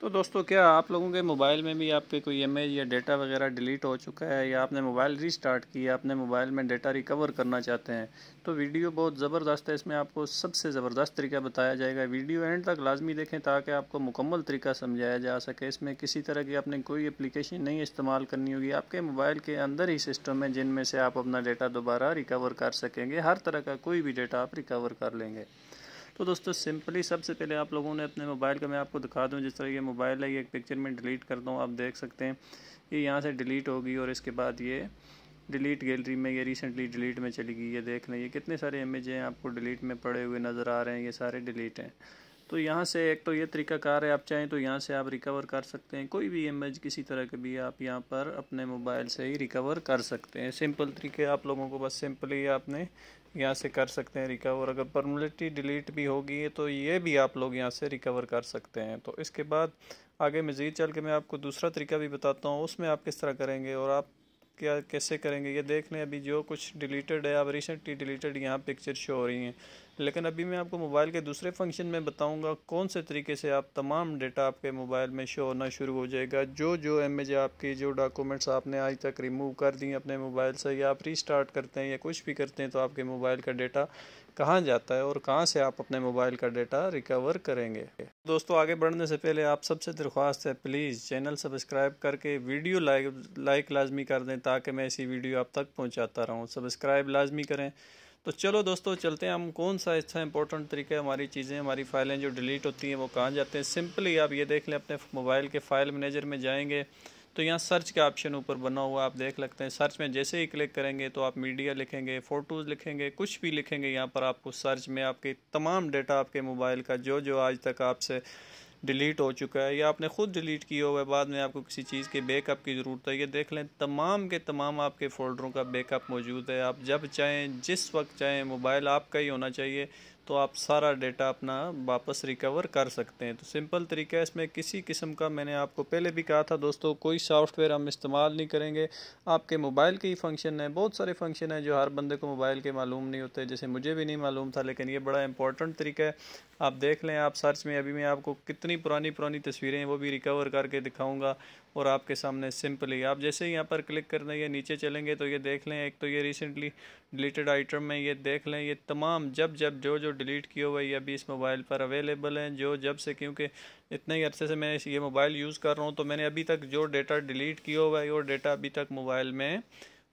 तो दोस्तों क्या आप लोगों के मोबाइल में भी आपके कोई एम या डेटा वगैरह डिलीट हो चुका है या आपने मोबाइल रीस्टार्ट किया आपने मोबाइल में डेटा रिकवर करना चाहते हैं तो वीडियो बहुत ज़बरदस्त है इसमें आपको सबसे ज़बरदस्त तरीका बताया जाएगा वीडियो एंड तक लाजमी देखें ताकि आपको मुकम्मल तरीका समझाया जा सके इसमें किसी तरह की आपने कोई अप्लीकेशन नहीं इस्तेमाल करनी होगी आपके मोबाइल के अंदर ही सिस्टम है जिनमें से आप अपना डेटा दोबारा रिकवर कर सकेंगे हर तरह का कोई भी डेटा आप रिकवर कर लेंगे तो दोस्तों सिंपली सबसे पहले आप लोगों ने अपने मोबाइल का मैं आपको दिखा दूँ जिस तरह ये मोबाइल है ये एक पिक्चर में डिलीट कर हूँ आप देख सकते हैं ये यहाँ से डिलीट होगी और इसके बाद ये डिलीट गैलरी में ये रिसेंटली डिलीट में चली गई ये देख लें ये कितने सारे इमेज हैं आपको डिलीट में पड़े हुए नज़र आ रहे हैं ये सारे डिलीट हैं तो यहाँ से एक तो ये तरीका कार है आप चाहें तो यहाँ से आप रिकवर कर सकते हैं कोई भी इमेज किसी तरह के भी आप यहाँ पर अपने मोबाइल से ही रिकवर कर सकते हैं सिंपल तरीके आप लोगों को बस सिंपली आपने यहाँ से कर सकते हैं रिकवर अगर परमनेंटली डिलीट भी होगी तो ये भी आप लोग यहाँ से रिकवर कर सकते हैं तो इसके बाद आगे मज़ीद चल के मैं आपको दूसरा तरीका भी बताता हूँ उसमें आप किस तरह करेंगे और आप क्या कैसे करेंगे ये देख लें अभी जो कुछ डिलीटेड है अब रिसेंटली डिलीटेड यहाँ पिक्चर शो हो रही हैं लेकिन अभी मैं आपको मोबाइल के दूसरे फंक्शन में बताऊंगा कौन से तरीके से आप तमाम डेटा आपके मोबाइल में शो होना शुरू हो जाएगा जो जो इमेज आपकी जो डॉक्यूमेंट्स आपने आज तक रिमूव कर दिए अपने मोबाइल से या आप रीस्टार्ट करते हैं या कुछ भी करते हैं तो आपके मोबाइल का डेटा कहाँ जाता है और कहाँ से आप अपने मोबाइल का डेटा रिकवर करेंगे दोस्तों आगे बढ़ने से पहले आप सबसे दरख्वास्त है प्लीज़ चैनल सब्सक्राइब करके वीडियो लाइक लाइक लाजमी कर दें ताकि मैं ऐसी वीडियो आप तक पहुंचाता रहूं सब्सक्राइब लाजमी करें तो चलो दोस्तों चलते हैं हम कौन सा अच्छा इंपॉर्टेंट तरीका है हमारी चीज़ें हमारी फ़ाइलें जो डिलीट होती हैं वो कहाँ जाते हैं सिंपली आप ये देख लें अपने मोबाइल के फ़ाइल मैनेजर में जाएंगे तो यहाँ सर्च का ऑप्शन ऊपर बना हुआ आप देख लगते हैं सर्च में जैसे ही क्लिक करेंगे तो आप मीडिया लिखेंगे फ़ोटोज़ लिखेंगे कुछ भी लिखेंगे यहाँ पर आपको सर्च में आपके तमाम डेटा आपके मोबाइल का जो जो आज तक आपसे डिलीट हो चुका है या आपने ख़ुद डिलीट किया हुआ है बाद में आपको किसी चीज़ के बैकअप की ज़रूरत है ये देख लें तमाम के तमाम आपके फ़ोल्डरों का बैकअप मौजूद है आप जब चाहें जिस वक्त चाहें मोबाइल आपका ही होना चाहिए तो आप सारा डेटा अपना वापस रिकवर कर सकते हैं तो सिंपल तरीका है इसमें किसी किस्म का मैंने आपको पहले भी कहा था दोस्तों कोई सॉफ्टवेयर हम इस्तेमाल नहीं करेंगे आपके मोबाइल के ही फंक्शन है बहुत सारे फंक्शन हैं जो हर बंदे को मोबाइल के मालूम नहीं होते जैसे मुझे भी नहीं मालूम था लेकिन ये बड़ा इंपॉर्टेंट तरीका है आप देख लें आप सर्च में अभी मैं आपको कितनी पुरानी पुरानी तस्वीरें वो भी रिकवर करके दिखाऊँगा और आपके सामने सिंपली आप जैसे ही यहाँ पर क्लिक कर देंगे नीचे चलेंगे तो ये देख लें एक तो ये रिसेंटली डिलीटेड आइटम में ये देख लें ये तमाम जब जब जो जो डिलीट किए हुए ये अभी इस मोबाइल पर अवेलेबल हैं जो जब से क्योंकि इतने ही अरसे से मैं ये मोबाइल यूज़ कर रहा हूँ तो मैंने अभी तक जो डेटा डिलीट किया हुआ है वो डेटा अभी तक मोबाइल में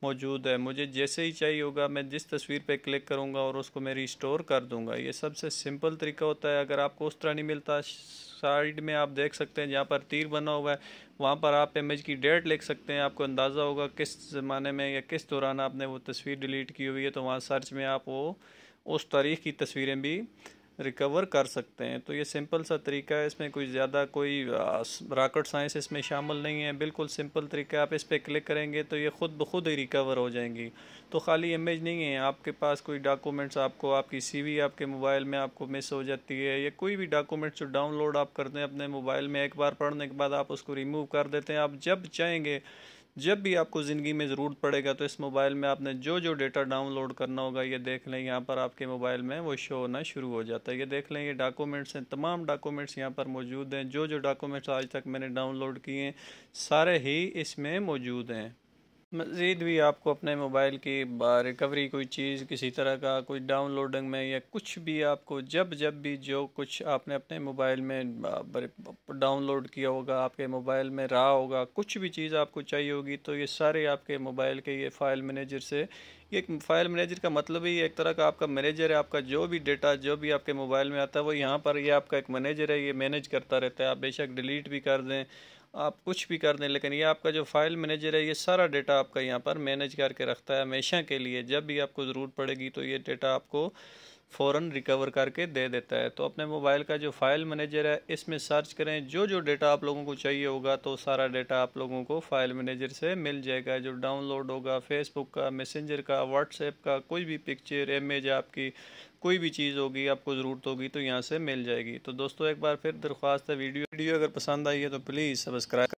मौजूद है मुझे जैसे ही चाहिए होगा मैं जिस तस्वीर पे क्लिक करूँगा और उसको मैं रिस्टोर कर दूँगा ये सबसे सिंपल तरीका होता है अगर आपको उस तरह नहीं मिलता साइड में आप देख सकते हैं जहाँ पर तीर बना हुआ है वहाँ पर आप इमेज की डेट लिख सकते हैं आपको अंदाज़ा होगा किस ज़माने में या किस दौरान आपने वो तस्वीर डिलीट की हुई है तो वहाँ सर्च में आप वो उस तारीख की तस्वीरें भी रिकवर कर सकते हैं तो ये सिंपल सा तरीका है इसमें कुछ ज़्यादा कोई राकेट साइंस इसमें शामिल नहीं है बिल्कुल सिंपल तरीका आप इस पर क्लिक करेंगे तो ये ख़ुद ब खुद ही रिकवर हो जाएंगी तो खाली इमेज नहीं है आपके पास कोई डॉक्यूमेंट्स आपको आपकी सीवी आपके मोबाइल में आपको मिस हो जाती है या कोई भी डॉक्यूमेंट्स जो डाउनलोड आप करते हैं अपने मोबाइल में एक बार पढ़ने के बाद आप उसको रिमूव कर देते हैं आप जब चाहेंगे जब भी आपको ज़िंदगी में ज़रूरत पड़ेगा तो इस मोबाइल में आपने जो जो डेटा डाउनलोड करना होगा ये देख लें यहाँ पर आपके मोबाइल में वो शो होना शुरू हो जाता है ये देख लें ये डॉक्यूमेंट्स हैं तमाम डॉक्यूमेंट्स यहाँ पर मौजूद हैं जो जो डॉक्यूमेंट्स आज तक मैंने डाउनलोड किए हैं सारे ही इसमें मौजूद हैं मज़ीद भी आपको अपने मोबाइल की रिकवरी कोई चीज़ किसी तरह का कोई डाउनलोडिंग में या कुछ भी आपको जब जब भी जो कुछ आपने अपने मोबाइल में डाउनलोड किया होगा आपके मोबाइल में रहा होगा कुछ भी चीज़ आपको चाहिए होगी तो ये सारे आपके मोबाइल के ये फ़ाइल मैनेजर से ये फ़ाइल मैनेजर का मतलब ही एक तरह का आपका मैनेजर है आपका जो भी डेटा जो भी आपके मोबाइल में आता है वो यहाँ पर ये आपका एक मैनेजर है ये मैनेज करता रहता है आप बेशक डिलीट भी कर दें आप कुछ भी कर दें लेकिन ये आपका जो फाइल मैनेजर है ये सारा डेटा आपका यहाँ पर मैनेज करके रखता है हमेशा के लिए जब भी आपको ज़रूरत पड़ेगी तो ये डेटा आपको फ़ौरन रिकवर करके दे देता है तो अपने मोबाइल का जो फाइल मैनेजर है इसमें सर्च करें जो जो डेटा आप लोगों को चाहिए होगा तो सारा डेटा आप लोगों को फाइल मैनेजर से मिल जाएगा जो डाउनलोड होगा फेसबुक का मैसेंजर का व्हाट्सएप का कोई भी पिक्चर इमेज आपकी कोई भी चीज़ होगी आपको ज़रूरत होगी तो यहाँ से मिल जाएगी तो दोस्तों एक बार फिर दरख्वास्त है वीडियो वीडियो अगर पसंद आई है तो प्लीज़ सब्सक्राइब